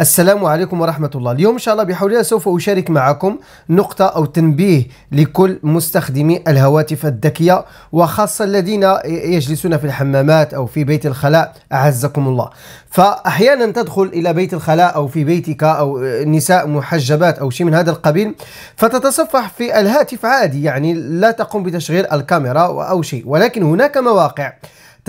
السلام عليكم ورحمة الله اليوم إن شاء الله بحول الله سوف أشارك معكم نقطة أو تنبيه لكل مستخدمي الهواتف الذكية وخاصة الذين يجلسون في الحمامات أو في بيت الخلاء أعزكم الله فأحيانا تدخل إلى بيت الخلاء أو في بيتك أو آه، نساء محجبات أو شيء من هذا القبيل فتتصفح في الهاتف عادي يعني لا تقوم بتشغيل الكاميرا أو شيء ولكن هناك مواقع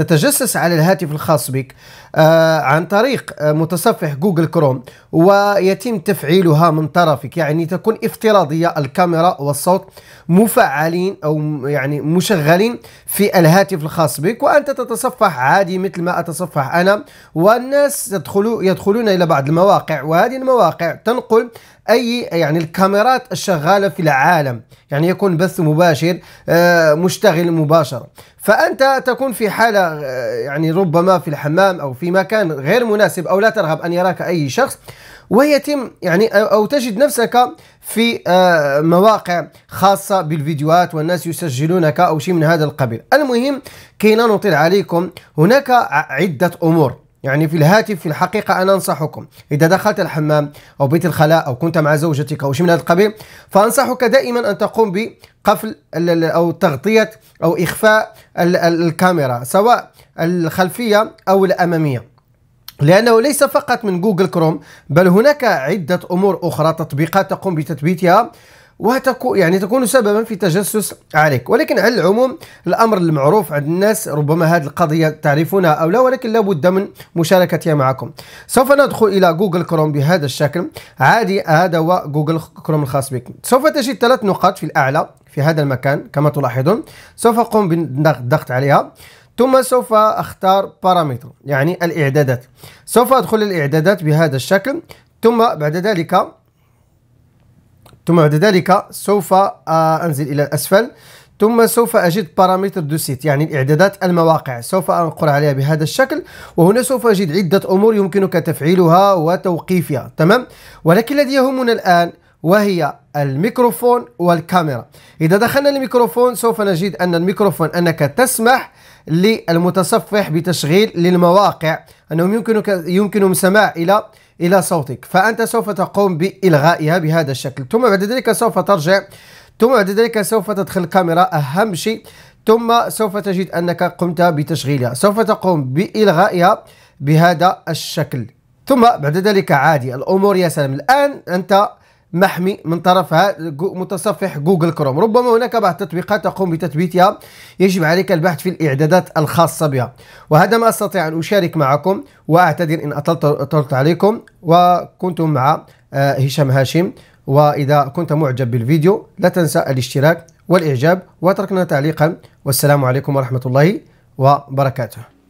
تتجسس على الهاتف الخاص بك آه، عن طريق آه، متصفح جوجل كروم ويتم تفعيلها من طرفك يعني تكون افتراضية الكاميرا والصوت مفعلين أو يعني مشغلين في الهاتف الخاص بك وأنت تتصفح عادي مثل ما أتصفح أنا والناس يدخلوا يدخلون إلى بعض المواقع وهذه المواقع تنقل اي يعني الكاميرات الشغاله في العالم يعني يكون بث مباشر آه، مشتغل مباشره فانت تكون في حاله يعني ربما في الحمام أو في مكان غير مناسب أو لا ترغب أن يراك أي شخص ويتم يعني أو تجد نفسك في آه، مواقع خاصة بالفيديوهات والناس يسجلونك أو شيء من هذا القبيل المهم كي لا نطيل عليكم هناك عدة أمور يعني في الهاتف في الحقيقة أنا أنصحكم إذا دخلت الحمام أو بيت الخلاء أو كنت مع زوجتك أو شيء من هذا القبيل فأنصحك دائما أن تقوم بقفل أو تغطية أو إخفاء الكاميرا سواء الخلفية أو الأمامية لأنه ليس فقط من جوجل كروم بل هناك عدة أمور أخرى تطبيقات تقوم بتثبيتها وتكو يعني تكون سببا في تجسس عليك ولكن على العموم الامر المعروف عند الناس ربما هذه القضيه تعرفونها او لا ولكن لابد من مشاركتها معكم سوف ندخل الى جوجل كروم بهذا الشكل عادي هذا هو جوجل كروم الخاص بك سوف تجد ثلاث نقاط في الاعلى في هذا المكان كما تلاحظون سوف اقوم بالضغط عليها ثم سوف اختار بارامتر يعني الاعدادات سوف ادخل الاعدادات بهذا الشكل ثم بعد ذلك ثم بعد ذلك سوف آه، أنزل إلى الأسفل ثم سوف أجد بارامتر دو سيت يعني الإعدادات المواقع سوف أنقر عليها بهذا الشكل وهنا سوف أجد عدة أمور يمكنك تفعيلها وتوقيفها تمام ولكن الذي يهمنا الآن وهي الميكروفون والكاميرا إذا دخلنا الميكروفون سوف نجد أن الميكروفون أنك تسمح للمتصفح بتشغيل للمواقع أنهم يمكنك يمكنهم سماع إلى إلى صوتك فأنت سوف تقوم بإلغائها بهذا الشكل ثم بعد ذلك سوف ترجع ثم بعد ذلك سوف تدخل الكاميرا أهم شيء ثم سوف تجد أنك قمت بتشغيلها سوف تقوم بإلغائها بهذا الشكل ثم بعد ذلك عادي الأمور يا سلام الآن أنت محمي من طرفها متصفح جوجل كروم ربما هناك بعض التطبيقات تقوم بتثبيتها يجب عليك البحث في الإعدادات الخاصة بها وهذا ما أستطيع أن أشارك معكم وأعتذر إن أطلت عليكم وكنتم مع آه، هشام هاشم وإذا كنت معجب بالفيديو لا تنسى الاشتراك والإعجاب وتركنا تعليقا والسلام عليكم ورحمة الله وبركاته